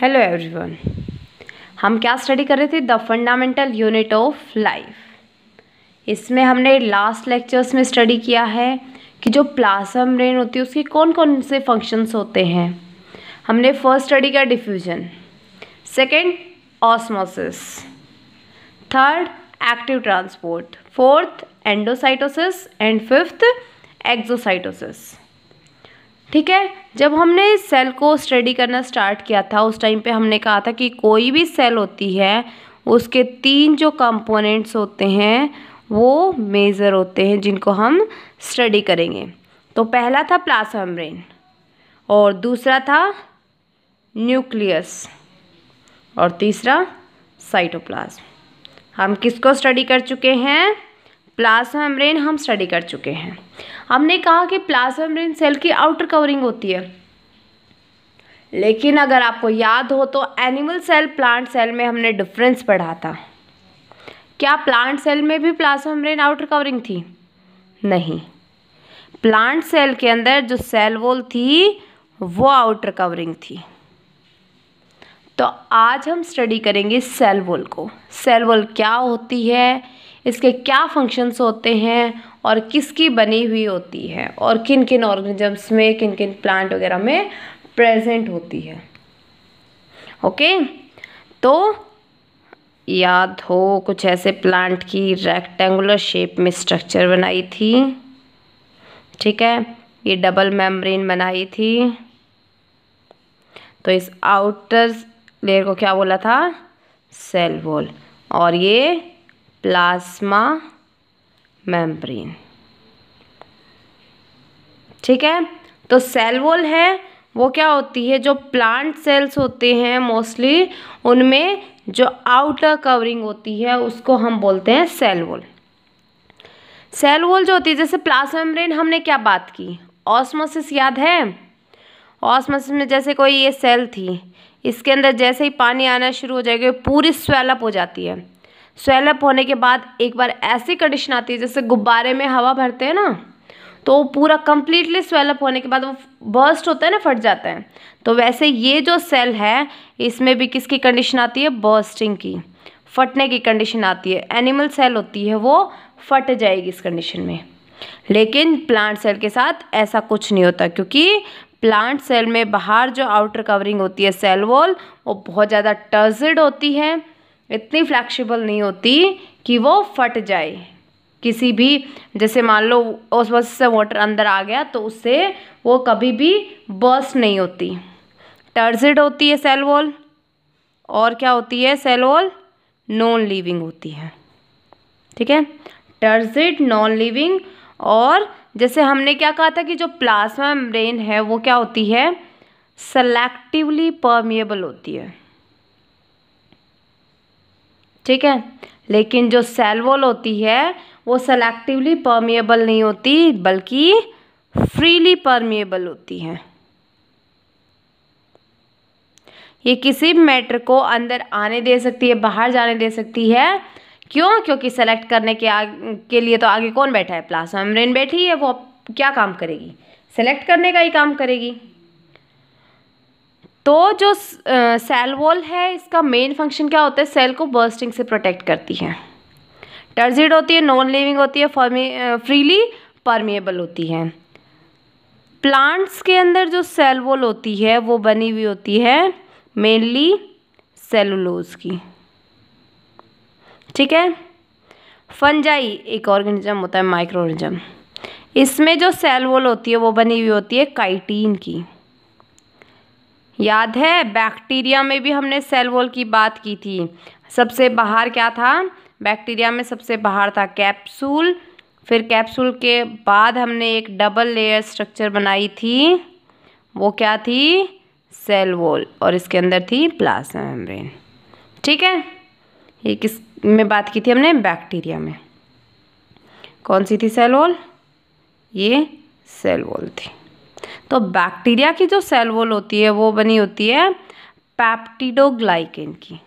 hello everyone हम क्या study कर रहे थे the fundamental unit of life इसमें हमने लास्ट लेक्चर्स में स्टडी किया है कि जो प्लाज्मा रेन होती है उसके कौन कौन से फंक्शंस होते हैं हमने फर्स्ट स्टडी किया diffusion second osmosis third active transport fourth endocytosis and fifth exocytosis ठीक है जब हमने इस सेल को स्टडी करना स्टार्ट किया था उस टाइम पे हमने कहा था कि कोई भी सेल होती है उसके तीन जो कंपोनेंट्स होते हैं वो मेज़र होते हैं जिनको हम स्टडी करेंगे तो पहला था प्लाज्मा मेम्ब्रेन और दूसरा था न्यूक्लियस और तीसरा साइटोप्लाज्म हम किसको स्टडी कर चुके हैं प्लाज्मा मेम्ब्रेन हम स्टडी कर चुके हैं हमने कहा कि प्लाज्मा मेम्ब्रेन सेल की आउटर कवरिंग होती है लेकिन अगर आपको याद हो तो एनिमल सेल प्लांट सेल में हमने डिफरेंस पढ़ा था क्या प्लांट सेल में भी प्लाज्मा मेम्ब्रेन आउटर कवरिंग थी नहीं प्लांट सेल के अंदर जो सेल वॉल थी वो आउटर कवरिंग थी तो आज हम स्टडी करेंगे सेल वॉल को सेल वॉल क्या होती है इसके क्या फंक्शंस होते हैं और किसकी बनी हुई होती है और किन किन ऑर्गेनिजम्स में किन किन प्लांट वगैरह में प्रेजेंट होती है ओके तो याद हो कुछ ऐसे प्लांट की रेक्टेंगुलर शेप में स्ट्रक्चर बनाई थी ठीक है ये डबल मेम्ब्रेन बनाई थी तो इस आउटर लेयर को क्या बोला था सेल वॉल और ये प्लाज्मा मेम्ब्रेन ठीक है तो सेल वॉल है वो क्या होती है जो प्लांट सेल्स होते हैं मोस्टली उनमें जो आउटर कवरिंग होती है उसको हम बोलते हैं सेल वॉल सेल वॉल जो होती है जैसे प्लाज्मा मेम्ब्रेन हमने क्या बात की ऑस्मोसिस याद है ऑस्मोसिस में जैसे कोई ये सेल थी इसके अंदर जैसे ही पानी आना शुरू हो जाएगा पूरी स्वेलअप हो जाती है स्वेलअप होने के बाद एक बार ऐसी कंडीशन आती है जैसे गुब्बारे में हवा भरते हैं ना तो पूरा कम्प्लीटली स्वेलअप होने के बाद वो बर्स्ट होता है ना फट जाता है तो वैसे ये जो सेल है इसमें भी किसकी कंडीशन आती है बर्स्टिंग की फटने की कंडीशन आती है एनिमल सेल होती है वो फट जाएगी इस कंडीशन में लेकिन प्लांट सेल के साथ ऐसा कुछ नहीं होता क्योंकि प्लांट सेल में बाहर जो आउटर कवरिंग होती है सेल वॉल वो बहुत ज़्यादा टर्जड होती है इतनी फ्लैक्शिबल नहीं होती कि वो फट जाए किसी भी जैसे मान लो उस बस से वाटर अंदर आ गया तो उससे वो कभी भी बर्स्ट नहीं होती टर्जिड होती है सेल वॉल और क्या होती है सेल वॉल नॉन लिविंग होती है ठीक है टर्जिड नॉन लिविंग और जैसे हमने क्या कहा था कि जो प्लाज्मा मेम्ब्रेन है वो क्या होती है सेलेक्टिवली परमिएबल होती है ठीक है लेकिन जो सेल वॉल होती है वो सेलेक्टिवली परमिएबल नहीं होती बल्कि फ्रीली परमिएबल होती है ये किसी भी मैटर को अंदर आने दे सकती है बाहर जाने दे सकती है क्यों क्योंकि सेलेक्ट करने के आगे के लिए तो आगे कौन बैठा है प्लाज्मा मेम्ब्रेन बैठी है वो क्या काम करेगी सेलेक्ट करने का ही काम करेगी तो जो सेल वॉल है इसका मेन फंक्शन क्या होता है सेल को बर्स्टिंग से प्रोटेक्ट करती है टर्जिड होती है नॉन लिविंग होती है फ्रीली परमिएबल होती है प्लांट्स के अंदर जो सेल वॉल होती है वो बनी हुई होती है मेनली सेलुलोज की ठीक है फंजाई एक ऑर्गेनिज्म होता है माइक्रो ऑर्गेनिज्म इसमें जो सेल वॉल होती है वो बनी हुई होती है काइटीन की याद है बैक्टीरिया में भी हमने सेल वॉल की बात की थी सबसे बाहर क्या था बैक्टीरिया में सबसे बाहर था कैप्सूल फिर कैप्सूल के बाद हमने एक डबल लेयर स्ट्रक्चर बनाई थी वो क्या थी सेल वॉल और इसके अंदर थी प्लाज्मा मेम्ब्रेन ठीक है ये किस में बात की थी हमने बैक्टीरिया में कौन सी थी सेल वॉल ये सेल वॉल थी तो बैक्टीरिया की जो सेल वॉल होती है वो बनी होती है पैप्टिडोग्लाइकिन की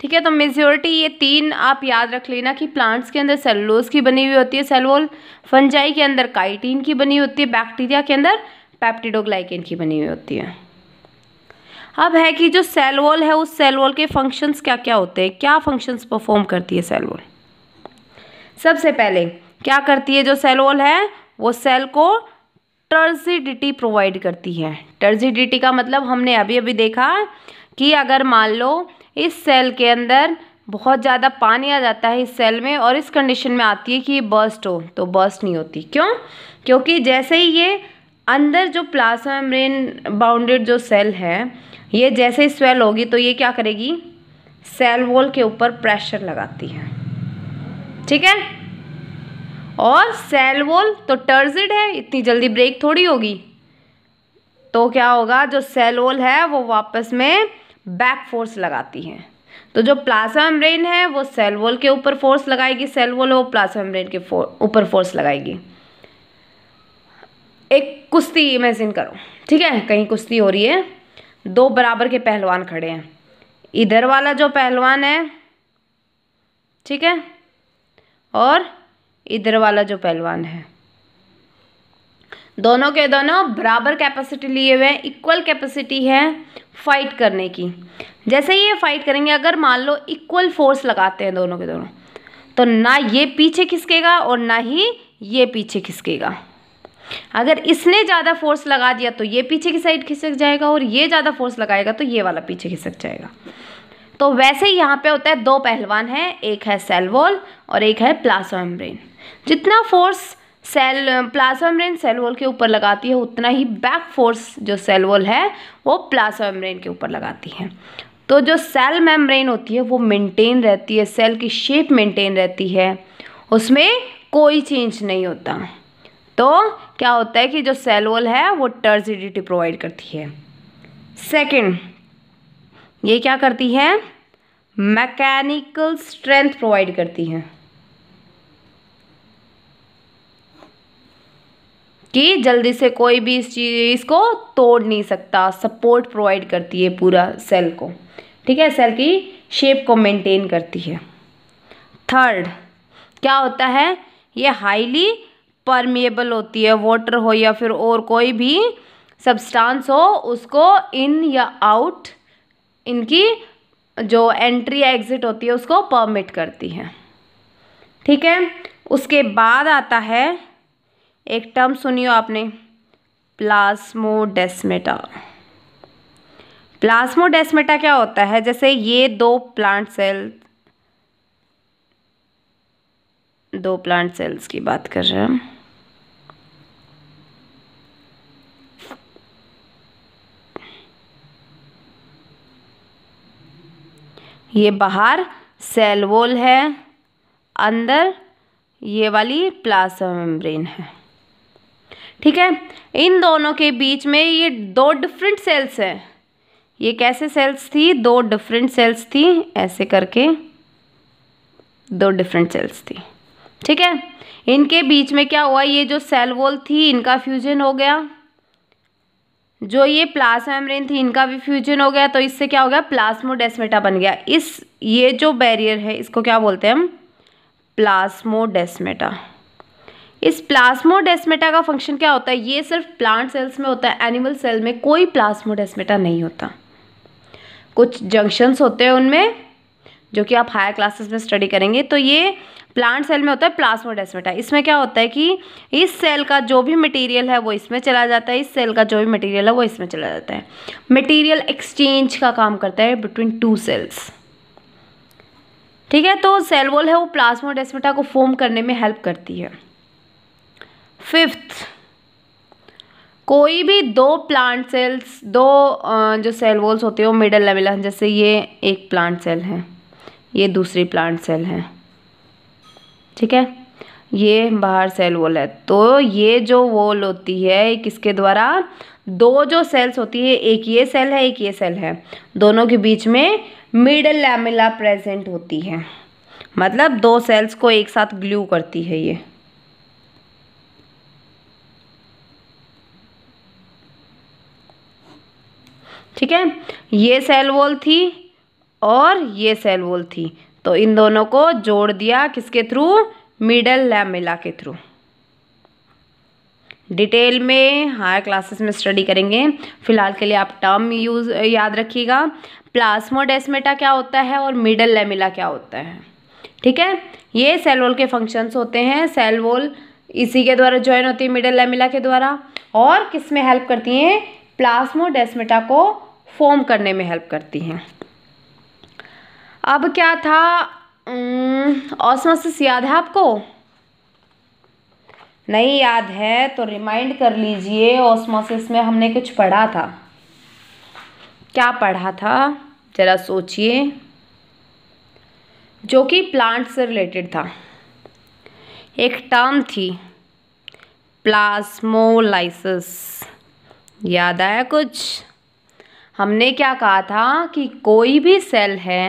ठीक है तो मेजोरिटी ये तीन आप याद रख लेना कि प्लांट्स के अंदर सेलुलोज की बनी हुई होती है सेल वॉल फंजाई के अंदर काइटीन की बनी होती है बैक्टीरिया के अंदर पैप्टिडोग्लाइकिन की बनी हुई होती है अब है कि जो सेल वॉल है उस सेल वॉल के फंक्शंस क्या क्या होते हैं क्या फंक्शंस परफॉर्म करती है सेल वॉल सबसे पहले क्या करती है जो सेल वॉल है वो सेल को टर्जिडिटी प्रोवाइड करती है टर्जिडिटी का मतलब हमने अभी अभी देखा कि अगर मान लो इस सेल के अंदर बहुत ज़्यादा पानी आ जाता है इस सेल में और इस कंडीशन में आती है कि ये बर्स्ट हो तो बर्स्ट नहीं होती क्यों क्योंकि जैसे ही ये अंदर जो प्लाज्मा मेम्ब्रेन बाउंडेड जो सेल है ये जैसे ही स्वेल होगी तो ये क्या करेगी सेल वॉल के ऊपर प्रेशर लगाती है ठीक है और सेल वॉल तो टर्जिड है इतनी जल्दी ब्रेक थोड़ी होगी तो क्या होगा जो सेल वॉल है वो वापस में बैक फोर्स लगाती है तो जो प्लाज्मा मेम्ब्रेन है वो सेल वॉल के ऊपर फोर्स लगाएगी सेल वॉल वो प्लाज्मा मेम्ब्रेन के ऊपर फोर्स लगाएगी एक कुश्ती इमेजिन करो ठीक है कहीं कुश्ती हो रही है दो बराबर के पहलवान खड़े हैं इधर वाला जो पहलवान है ठीक है और इधर वाला जो पहलवान है दोनों के दोनों बराबर कैपेसिटी लिए हुए हैं इक्वल कैपेसिटी है फाइट करने की जैसे ये फाइट करेंगे अगर मान लो इक्वल फोर्स लगाते हैं दोनों के दोनों तो ना ये पीछे खिसकेगा और ना ही ये पीछे खिसकेगा अगर इसने ज़्यादा फोर्स लगा दिया तो ये पीछे की साइड खिसक जाएगा और ये ज़्यादा फोर्स लगाएगा तो ये वाला पीछे खिसक जाएगा तो वैसे ही यहाँ पे होता है दो पहलवान हैं एक है सेलवॉल और एक है प्लासो एम्ब्रेन जितना force cell plasma membrane cell wall के ऊपर लगाती है उतना ही बैक फोर्स जो सेल वॉल है वो प्लाज्मा मेम्ब्रेन के ऊपर लगाती है तो जो सेल मेम्ब्रेन होती है वो मेंटेन रहती है सेल की शेप मेंटेन रहती है उसमें कोई चेंज नहीं होता तो क्या होता है कि जो सेल वॉल है वो टर्जिडिटी प्रोवाइड करती है सेकंड ये क्या करती है मैकेनिकल स्ट्रेंथ प्रोवाइड करती है कि जल्दी से कोई भी इस चीज़ को तोड़ नहीं सकता सपोर्ट प्रोवाइड करती है पूरा सेल को ठीक है सेल की शेप को मेंटेन करती है थर्ड क्या होता है ये हाईली परमिएबल होती है वाटर हो या फिर और कोई भी सब्सटेंस हो उसको इन या आउट इनकी जो एंट्री या एग्ज़िट होती है उसको परमिट करती है ठीक है उसके बाद आता है एक टर्म सुनियो आपने प्लास्मोडेस्मेटा प्लास्मोडेस्मेटा क्या होता है जैसे ये दो प्लांट सेल दो प्लांट सेल्स की बात कर रहे हैं ये बाहर सेल वॉल है अंदर ये वाली प्लाज्मा मेम्ब्रेन है ठीक है इन दोनों के बीच में ये दो डिफरेंट सेल्स हैं ये कैसे सेल्स थी दो डिफरेंट सेल्स थी ऐसे करके दो डिफरेंट सेल्स थी ठीक है इनके बीच में क्या हुआ ये जो सेल वॉल थी इनका फ्यूजन हो गया जो ये प्लाज्मा मेम्ब्रेन थी इनका भी फ्यूजन हो गया तो इससे क्या हो गया प्लास्मोडेस्मेटा बन गया इस ये जो बैरियर है इसको क्या बोलते हैं हम प्लास्मोडेस्मेटा इस प्लाज्मोडेस्मेटा का फंक्शन क्या होता है ये सिर्फ प्लांट सेल्स में होता है एनिमल सेल में कोई प्लाज्मोडेस्मेटा नहीं होता कुछ जंक्शंस होते हैं उनमें जो कि आप हायर क्लासेस में स्टडी करेंगे तो ये प्लांट सेल में होता है प्लाज्मोडेस्मेटा इसमें क्या होता है कि इस सेल का जो भी मटीरियल है वो इसमें चला जाता है इस सेल का जो भी मटीरियल है वो इसमें चला जाता है मटीरियल एक्सचेंज का काम करता है बिटवीन टू सेल्स ठीक है तो सेल वॉल है वो प्लाज्मोडेस्मेटा को फॉर्म करने में हेल्प करती है फिफ्थ कोई भी दो प्लांट सेल्स दो जो सेल वॉल्स होते हैं वो मिडल लेवल हैं जैसे ये एक प्लांट सेल है ये दूसरी प्लांट सेल है ठीक है ये बाहर सेल वॉल है तो ये जो वॉल होती है किसके द्वारा दो जो सेल्स होती है एक ये सेल है एक ये सेल है दोनों के बीच में मिडल लैमिला प्रेजेंट होती है मतलब दो सेल्स को एक साथ ग्लू करती है ये ठीक है ये सेल वॉल थी और ये सेल वॉल थी तो इन दोनों को जोड़ दिया किसके थ्रू मिडल लैमिला के थ्रू डिटेल में हायर क्लासेस में स्टडी करेंगे फिलहाल के लिए आप टर्म यूज याद रखिएगा प्लास्मोडेस्मेटा क्या होता है और मिडल लेमिला क्या होता है ठीक है ये सेल वॉल के फंक्शंस होते हैं सेल वॉल इसी के द्वारा ज्वाइन होती है मिडल लेमिला के द्वारा और किस में हेल्प करती हैं प्लास्मोडेस्मेटा को फॉर्म करने में हेल्प करती हैं अब क्या था ऑस्मोसिस याद है आपको नहीं याद है तो रिमाइंड कर लीजिए ऑस्मोसिस में हमने कुछ पढ़ा था क्या पढ़ा था ज़रा सोचिए जो कि प्लांट से रिलेटेड था एक टर्म थी प्लाज्मोलाइसिस याद आया कुछ हमने क्या कहा था कि कोई भी सेल है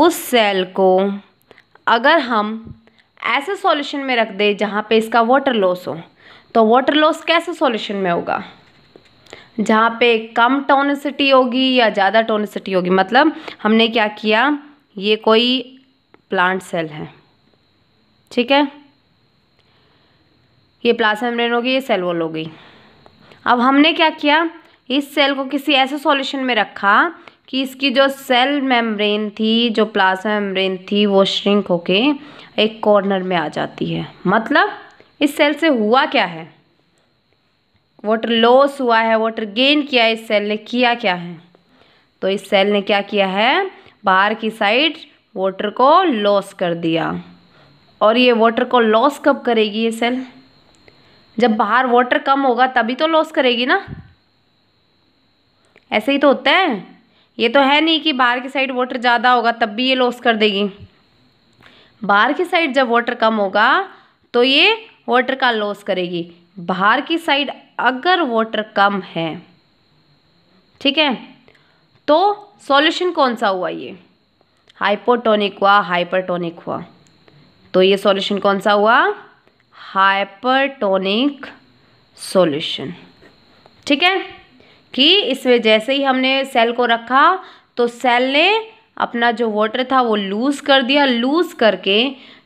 उस सेल को अगर हम ऐसे सॉल्यूशन में रख दें जहाँ पे इसका वाटर लॉस हो तो वाटर लॉस कैसे सॉल्यूशन में होगा जहाँ पे कम टोनिसिटी होगी या ज़्यादा टोनिसिटी होगी मतलब हमने क्या किया ये कोई प्लांट सेल है ठीक है ये प्लाज्मा मेम्ब्रेन होगी ये सेल वॉल हो गई अब हमने क्या किया इस सेल को किसी ऐसे सॉल्यूशन में रखा कि इसकी जो सेल मेम्ब्रेन थी जो प्लाज्मा मेम्ब्रेन थी वो श्रिंक होके एक कॉर्नर में आ जाती है मतलब इस सेल से हुआ क्या है वाटर लॉस हुआ है वाटर गेन किया इस सेल ने किया क्या है तो इस सेल ने क्या किया है बाहर की साइड वाटर को लॉस कर दिया और ये वाटर को लॉस कब करेगी ये सेल जब बाहर वाटर कम होगा तभी तो लॉस करेगी ना ऐसे ही तो होता है ये तो है नहीं कि बाहर की साइड वाटर ज़्यादा होगा तब भी ये लॉस कर देगी बाहर की साइड जब वाटर कम होगा तो ये वाटर का लॉस करेगी बाहर की साइड अगर वाटर कम है ठीक है तो सॉल्यूशन कौन सा हुआ ये हाइपोटोनिक हुआ हाइपरटोनिक हुआ तो ये सॉल्यूशन कौन सा हुआ हाइपरटोनिक सॉल्यूशन ठीक है कि इसमें जैसे ही हमने सेल को रखा तो सेल ने अपना जो वाटर था वो लूज़ कर दिया लूज़ करके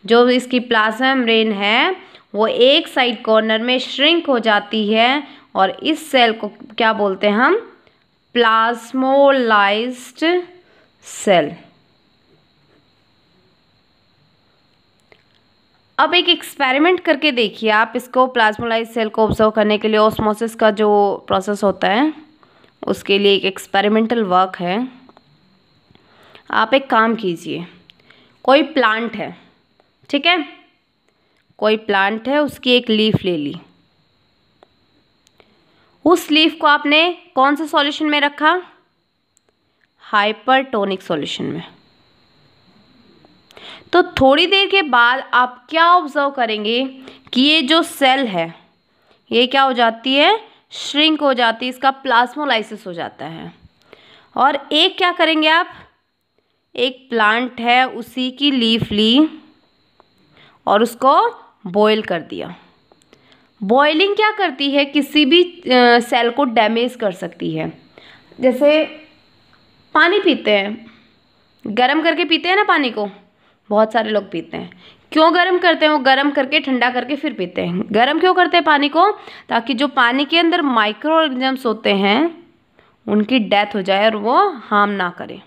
जो इसकी प्लाज्मा मेम्ब्रेन है वो एक साइड कॉर्नर में श्रिंक हो जाती है और इस सेल को क्या बोलते हैं हम प्लाज्मोलाइज्ड सेल अब एक एक्सपेरिमेंट करके देखिए आप इसको प्लाज्मोलाइज सेल को ऑब्जर्व करने के लिए ऑस्मोसिस का जो प्रोसेस होता है उसके लिए एक एक्सपेरिमेंटल वर्क है आप एक काम कीजिए कोई प्लांट है ठीक है कोई प्लांट है उसकी एक लीफ ले ली उस लीफ को आपने कौन से सॉल्यूशन में रखा हाइपरटोनिक सॉल्यूशन में तो थोड़ी देर के बाद आप क्या ऑब्जर्व करेंगे कि ये जो सेल है ये क्या हो जाती है श्रिंक हो जाती है इसका प्लास्मोलाइसिस हो जाता है और एक क्या करेंगे आप एक प्लांट है उसी की लीफ ली और उसको बॉयल कर दिया बॉयलिंग क्या करती है किसी भी सेल को डैमेज कर सकती है जैसे पानी पीते हैं गर्म करके पीते हैं ना पानी को बहुत सारे लोग पीते हैं क्यों गर्म करते हैं वो गर्म करके ठंडा करके फिर पीते हैं गर्म क्यों करते हैं पानी को ताकि जो पानी के अंदर माइक्रो ऑर्गेनिजम्स होते हैं उनकी डेथ हो जाए और वो हार्म ना करें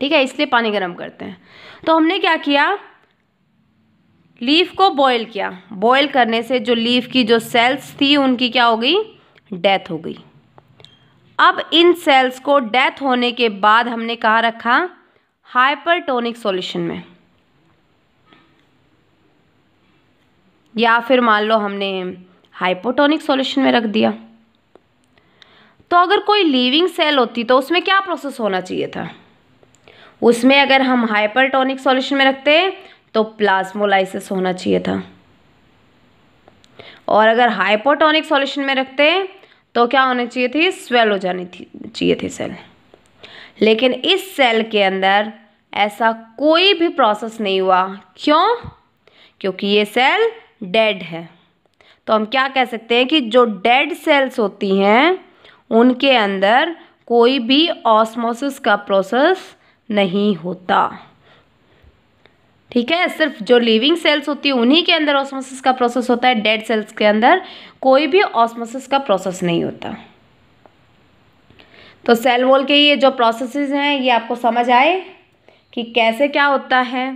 ठीक है इसलिए पानी गर्म करते हैं तो हमने क्या किया लीफ को बॉयल किया बॉयल करने से जो लीफ की जो सेल्स थी उनकी क्या हो गई डेथ हो गई अब इन सेल्स को डेथ होने के बाद हमने कहा रखा हाइपरटोनिक सॉल्यूशन में या फिर मान लो हमने हाइपोटोनिक सॉल्यूशन में रख दिया तो अगर कोई लिविंग सेल होती तो उसमें क्या प्रोसेस होना चाहिए था उसमें अगर हम हाइपरटोनिक सॉल्यूशन में रखते तो प्लाज्मोलाइसिस होना चाहिए था और अगर हाइपोटोनिक सॉल्यूशन में रखते तो क्या होने चाहिए थी स्वेल हो जानी थी चाहिए थी सेल लेकिन इस सेल के अंदर ऐसा कोई भी प्रोसेस नहीं हुआ क्यों क्योंकि ये सेल डेड है तो हम क्या कह सकते हैं कि जो डेड सेल्स होती हैं उनके अंदर कोई भी ऑस्मोसिस का प्रोसेस नहीं होता ठीक है सिर्फ जो लिविंग सेल्स होती है उन्हीं के अंदर ऑस्मोसिस का प्रोसेस होता है डेड सेल्स के अंदर कोई भी ऑस्मोसिस का प्रोसेस नहीं होता तो सेल वॉल के ये जो प्रोसेसेस हैं ये आपको समझ आए कि कैसे क्या होता है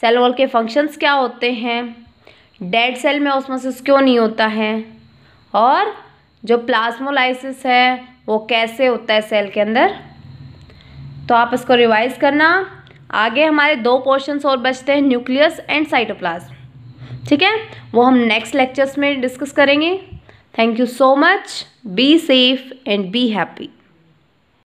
सेल वॉल के फंक्शंस क्या होते हैं डेड सेल में ऑस्मोसिस क्यों नहीं होता है और जो प्लाज्मोलाइसिस है वो कैसे होता है सेल के अंदर तो आप इसको रिवाइज करना आगे हमारे दो पोर्शंस और बचते हैं न्यूक्लियस एंड साइटोप्लाज्म ठीक है वो हम नेक्स्ट लेक्चर्स में डिस्कस करेंगे thank you so much be safe and be happy